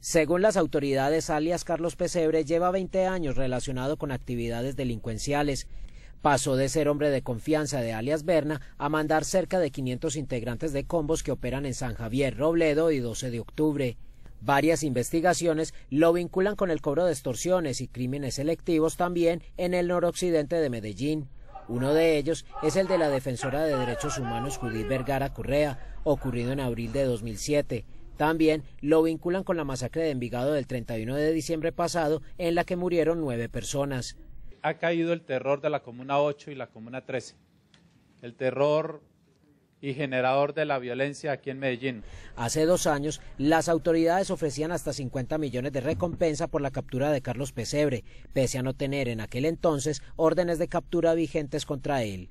Según las autoridades, alias Carlos Pesebre lleva 20 años relacionado con actividades delincuenciales. Pasó de ser hombre de confianza de alias Berna a mandar cerca de 500 integrantes de combos que operan en San Javier, Robledo y 12 de octubre. Varias investigaciones lo vinculan con el cobro de extorsiones y crímenes selectivos también en el noroccidente de Medellín. Uno de ellos es el de la defensora de derechos humanos Judith Vergara Correa, ocurrido en abril de 2007. También lo vinculan con la masacre de Envigado del 31 de diciembre pasado, en la que murieron nueve personas. Ha caído el terror de la Comuna 8 y la Comuna 13. El terror y generador de la violencia aquí en Medellín. Hace dos años, las autoridades ofrecían hasta 50 millones de recompensa por la captura de Carlos Pesebre, pese a no tener en aquel entonces órdenes de captura vigentes contra él.